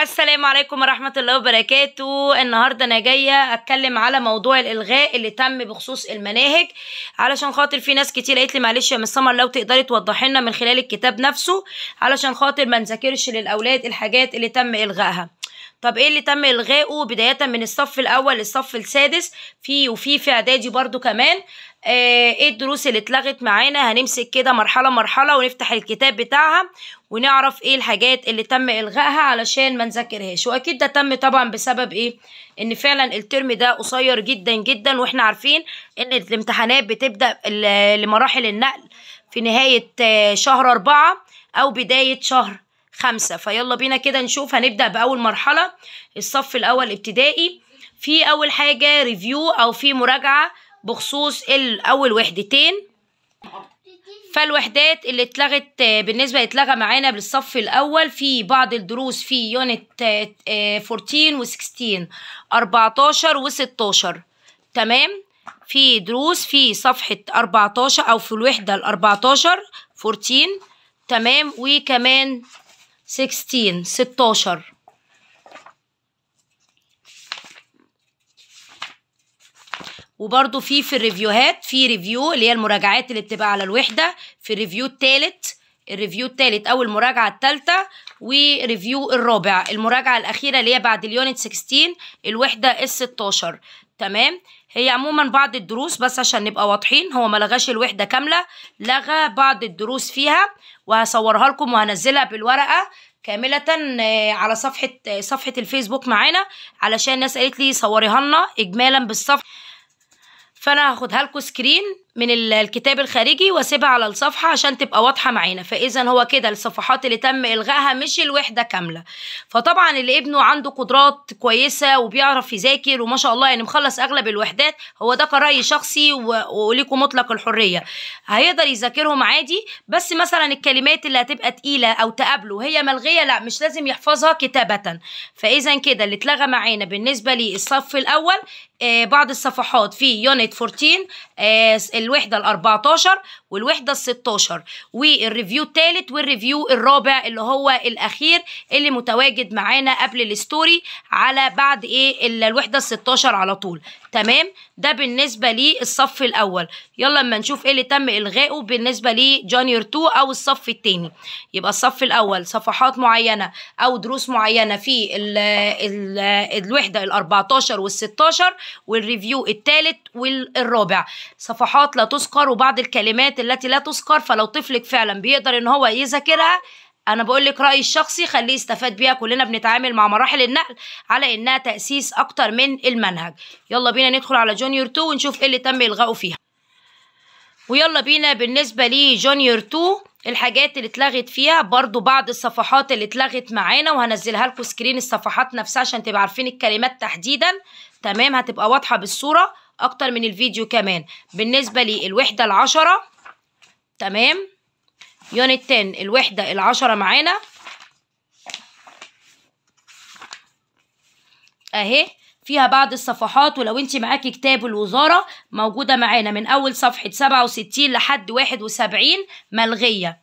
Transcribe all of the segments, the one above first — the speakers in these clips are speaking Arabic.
السلام عليكم ورحمة الله وبركاته النهاردة أنا جاية أتكلم على موضوع الإلغاء اللي تم بخصوص المناهج علشان خاطر في ناس كتير قالت لي معلش يا مس سمر لو تقدري توضحي لنا من خلال الكتاب نفسه علشان خاطر ما نذاكرش للأولاد الحاجات اللي تم إلغائها طب ايه اللي تم الغائه بدايه من الصف الاول للصف السادس في وفي في اعدادي برضو كمان آه، ايه الدروس اللي اتلغت معانا هنمسك كده مرحله مرحله ونفتح الكتاب بتاعها ونعرف ايه الحاجات اللي تم الغائها علشان ما نذاكرهاش واكيد ده تم طبعا بسبب ايه ان فعلا الترم ده قصير جدا جدا واحنا عارفين ان الامتحانات بتبدا لمراحل النقل في نهايه آه، شهر أربعة او بدايه شهر خمسة فيلا بينا كده نشوف هنبدأ بأول مرحلة الصف الأول ابتدائي في أول حاجة ريفيو أو في مراجعة بخصوص الأول وحدتين فالوحدات اللي اتلغت بالنسبة اتلغى معانا بالصف الأول في بعض الدروس في يونت 14 آه، و 16 14 و 16 تمام في دروس في صفحة 14 أو في الوحدة ال 14 14 تمام وكمان 16 16 وبرده في في الريفيوهات في ريفيو اللي هي المراجعات اللي بتبقى على الوحده في الريفيو الثالث الريفيو الثالث او المراجعه الثالثه وريفيو الرابع المراجعه الاخيره اللي هي بعد اليونت 16 الوحده ال 16 تمام هي عموما بعض الدروس بس عشان نبقى واضحين هو ما لغاش الوحده كامله لغى بعض الدروس فيها وهصورها لكم وهنزلها بالورقه كاملة آه، على صفحة آه، صفحة الفيسبوك معانا علشان الناس قالت لي صوريها لنا إجمالا بالصفحة فأنا هاخدها لكم سكرين من الكتاب الخارجي واسيبها على الصفحة عشان تبقى واضحة معانا فإذا هو كده الصفحات اللي تم إلغائها مش الوحدة كاملة فطبعا اللي ابنه عنده قدرات كويسة وبيعرف يذاكر وما شاء الله يعني مخلص أغلب الوحدات هو ده كرأي شخصي وليكم مطلق الحرية هيقدر يذاكرهم عادي بس مثلا الكلمات اللي هتبقى تقيلة أو تقابله هي ملغية لا مش لازم يحفظها كتابة فإذا كده اللي اتلغى معانا بالنسبة للصف الأول آه، بعض الصفحات في يونت 14 الوحده ال 14 والوحده الستاشر 16 والريفيو التالت والريفيو الرابع اللي هو الاخير اللي متواجد معانا قبل الستوري على بعد ايه الوحده الستاشر 16 على طول تمام ده بالنسبه للصف الاول يلا اما نشوف ايه اللي تم الغائه بالنسبه لجونيور 2 او الصف التاني يبقى الصف الاول صفحات معينه او دروس معينه في الـ الـ الوحده الأربعتاشر 14 16 والريفيو التالت والرابع صفحات لا تذكر وبعض الكلمات التي لا تذكر فلو طفلك فعلا بيقدر ان هو يذاكرها انا بقول لك رايي الشخصي خليه يستفاد بيها كلنا بنتعامل مع مراحل النقل على انها تاسيس اكتر من المنهج يلا بينا ندخل على جونيور 2 ونشوف ايه اللي تم الغائه فيها ويلا بينا بالنسبه لجونيور 2 الحاجات اللي اتلغت فيها برضو بعض الصفحات اللي اتلغت معانا وهنزلها لكم سكرين الصفحات نفسها عشان تبقى عارفين الكلمات تحديدا تمام هتبقى واضحه بالصوره اكتر من الفيديو كمان بالنسبه للوحده العشره تمام يونت 10 الوحدة العشرة معانا اهي فيها بعض الصفحات ولو انت معاكي كتاب الوزارة موجودة معانا من اول صفحة سبعة وستين لحد واحد وسبعين ملغية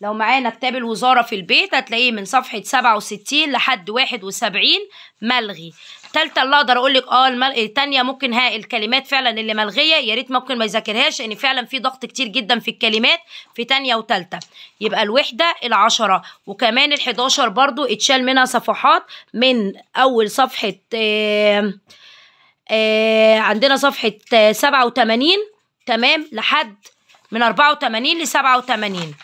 لو معانا كتاب الوزارة في البيت هتلاقيه من صفحة سبعة وستين لحد واحد وسبعين ملغي تالتة اللي اقدر اقول لك اه المل... التانية ممكن ها الكلمات فعلا اللي ملغية يا ريت ممكن ما يذاكرهاش لان فعلا في ضغط كتير جدا في الكلمات في تانية وتالتة يبقى الوحدة العشرة وكمان الحداشر برضو اتشال منها صفحات من اول صفحة آآ آآ عندنا صفحة سبعة وتمانين تمام لحد من أربعة وتمانين لسبعة وتمانين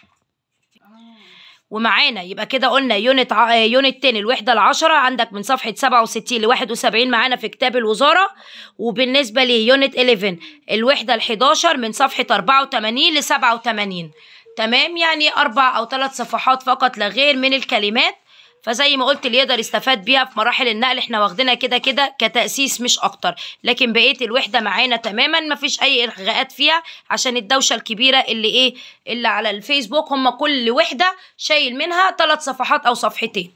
ومعانا يبقى كده قلنا يونت ع... آه، يونت تاني الوحده العشرة عندك من صفحه 67 ل 71 معانا في كتاب الوزاره وبالنسبه ليونت 11 الوحده ال 11 من صفحه 84 ل 87 تمام يعني اربع او ثلاث صفحات فقط لا غير من الكلمات فزي ما قلت اللي يقدر يستفاد بيها في مراحل النقل احنا واخدينها كده كده كتاسيس مش اكتر لكن بقيه الوحده معانا تماما مفيش اي الغاءات فيها عشان الدوشه الكبيره اللي ايه اللي على الفيسبوك هم كل وحده شايل منها ثلاث صفحات او صفحتين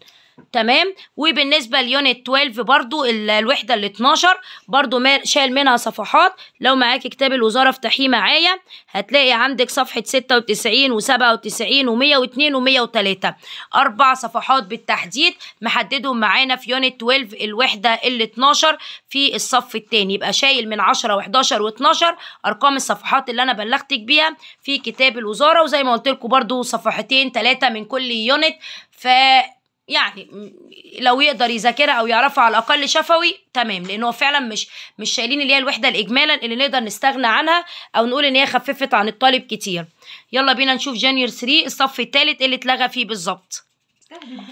تمام وبالنسبه ليونت 12 برضو الوحده ال 12 برضو شال منها صفحات لو معاك كتاب الوزاره افتحيه معايا هتلاقي عندك صفحه 96 و97 و102 و103 اربع صفحات بالتحديد محددهم معانا في يونت 12 الوحده ال 12 في الصف الثاني يبقى شايل من 10 و11 و12 ارقام الصفحات اللي انا بلغتك بيها في كتاب الوزاره وزي ما قلت لكم برضو صفحتين ثلاثه من كل يونت ف يعني لو يقدر يذاكرها او يعرفها على الاقل شفوي تمام لان هو فعلا مش مش شايلين اللي هي الوحده الاجمالا اللي نقدر نستغنى عنها او نقول ان هي خففت عن الطالب كتير يلا بينا نشوف جانيور 3 الصف الثالث اللي اتلغى فيه بالظبط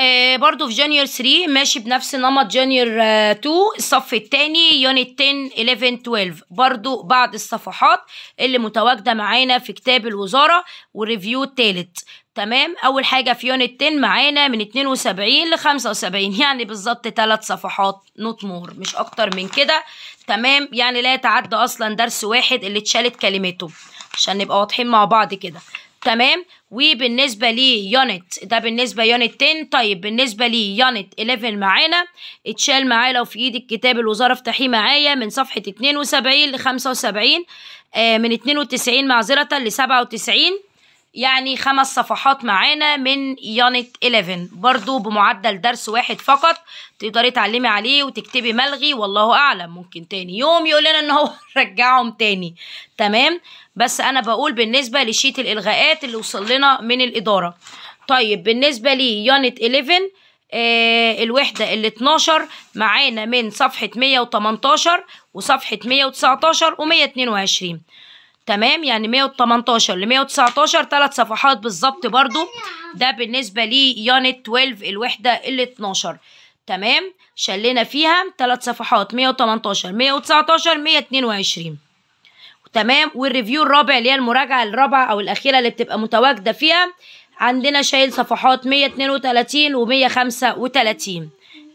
برضه آه، برضو في جونيور 3 ماشي بنفس نمط جونيور آه 2 الصف الثاني يونت 10 11 12 برضو بعض الصفحات اللي متواجده معانا في كتاب الوزاره والريفيو الثالث تمام اول حاجه في يونت 10 معانا من 72 ل 75 يعني بالظبط ثلاث صفحات نوت مور مش اكتر من كده تمام يعني لا يتعدى اصلا درس واحد اللي اتشالت كلمته عشان نبقى واضحين مع بعض كده تمام وبالنسبه لي يونت ده بالنسبه يونت 10 طيب بالنسبه لي يونت 11 معانا اتشال معايا لو في ايدك كتاب الوزاره افتحيه معايا من صفحه 72 ل 75 آه من 92 معذره ل 97 يعني خمس صفحات معانا من يونت 11 برضو بمعدل درس واحد فقط تقدري تعلمي عليه وتكتبي ملغي والله اعلم ممكن تاني يوم يقول لنا ان هو رجعهم تاني تمام بس انا بقول بالنسبه لشيت الالغاءات اللي وصل لنا من الاداره طيب بالنسبه لي يونت 11 آه الوحدة ال 12 معانا من صفحة 118 وصفحة 119 و 122 تمام يعني 118 ل 119 ثلاث صفحات بالظبط برضو ده بالنسبة لي يونت 12 الوحدة ال 12 تمام شلينا فيها ثلاث صفحات 118 119 122 تمام والريفيو الرابع اللي هي المراجعة الرابعة أو الأخيرة اللي بتبقى متواجدة فيها عندنا شايل صفحات 132 و 135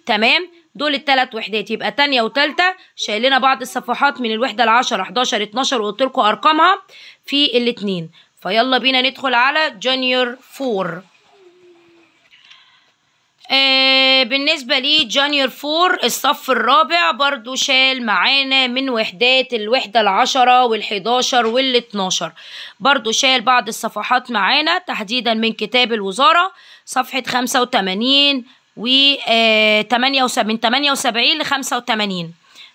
تمام دول التلات وحدات يبقى تانية وتالتة شايلنا بعض الصفحات من الوحدة العشرة 11 12 وقلت لكم ارقامها في الاتنين فيلا بينا ندخل على جونيور فور آه بالنسبة جونيور فور الصف الرابع برضو شال معانا من وحدات الوحدة العشرة والحداشر والاتناشر برضو شال بعض الصفحات معانا تحديدا من كتاب الوزارة صفحة خمسة وتمانين و آه، من 78 ل 85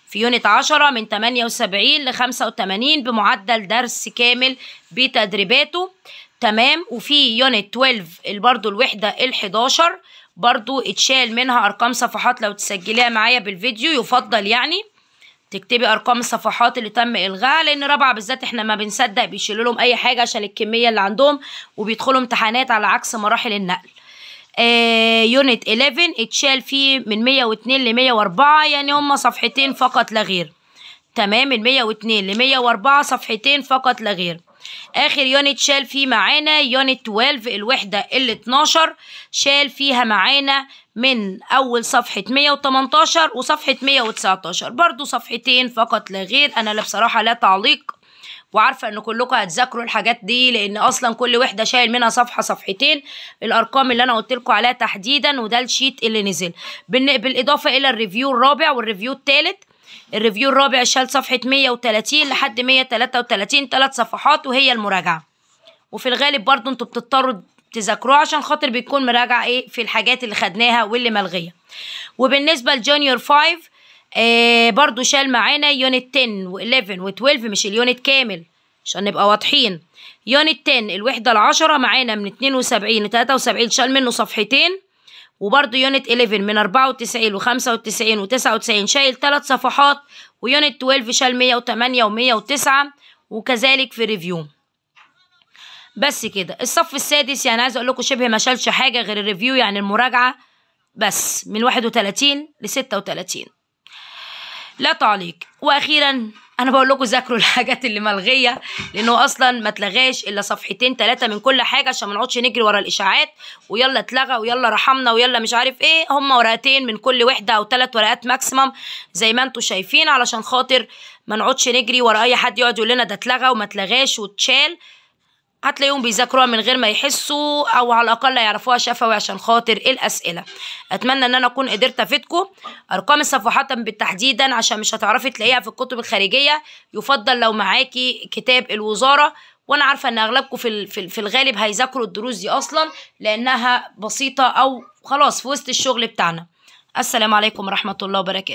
في يونت 10 من 78 ل 85 بمعدل درس كامل بتدريباته تمام وفي يونت 12 برضو الوحدة ال 11 برضو اتشال منها أرقام صفحات لو تسجليها معايا بالفيديو يفضل يعني تكتبي ارقام الصفحات اللي تم الغاء لان رابعه بالذات احنا ما بنصدق بيشيلوا لهم اي حاجه عشان الكميه اللي عندهم وبيدخلوا امتحانات على عكس مراحل النقل يونت 11 اتشال فيه من 102 ل 104 يعني هما صفحتين فقط لا غير تمام من 102 ل 104 صفحتين فقط لا غير اخر يونت شال فيه معانا يونت 12 الوحده ال 12 شال فيها معانا من اول صفحه 118 وصفحه 119 برضو صفحتين فقط لا غير انا لا بصراحه لا تعليق وعارفه ان كلكم هتذاكروا الحاجات دي لان اصلا كل وحده شايل منها صفحه صفحتين الارقام اللي انا قلت لكم عليها تحديدا وده الشيت اللي نزل بالاضافه الى الريفيو الرابع والريفيو الثالث الريفيو الرابع شال صفحه 130 لحد 133 ثلاث صفحات وهي المراجعه وفي الغالب برضو انتوا بتضطروا تذاكروه عشان خاطر بتكون مراجعه ايه في الحاجات اللي خدناها واللي ملغيه وبالنسبه لجونيور 5 آه برضو شال معانا يونت 10 و11 و12 مش اليونت كامل عشان نبقى واضحين يونت 10 الوحدة العشرة معانا من 72 ل 73 شال منه صفحتين وبرضو يونت 11 من 94 و95 و99 شايل ثلاث صفحات ويونت 12 شال 108 و109 وكذلك في ريفيو بس كده الصف السادس يعني عايز اقول لكم شبه ما شالش حاجه غير الريفيو يعني المراجعه بس من 31 ل 36 لا تعليق واخيرا انا بقول لكم ذاكروا الحاجات اللي ملغيه لانه اصلا ما اتلغاش الا صفحتين ثلاثه من كل حاجه عشان ما نقعدش نجري ورا الاشاعات ويلا اتلغى ويلا رحمنا ويلا مش عارف ايه هم ورقتين من كل وحده او ثلاث ورقات ماكسيمم زي ما انتم شايفين علشان خاطر ما نقعدش نجري ورا اي حد يقعد يقول لنا ده اتلغى وما اتلغاش واتشال هتلاقيهم بيذاكروها من غير ما يحسوا او على الاقل يعرفوها شفوي عشان خاطر الاسئله اتمنى ان انا اكون قدرت افيدكم ارقام الصفحات بالتحديدا عشان مش هتعرفي تلاقيها في الكتب الخارجيه يفضل لو معاكي كتاب الوزاره وانا عارفه ان اغلبكم في في الغالب هيذاكروا الدروس دي اصلا لانها بسيطه او خلاص في وسط الشغل بتاعنا السلام عليكم ورحمه الله وبركاته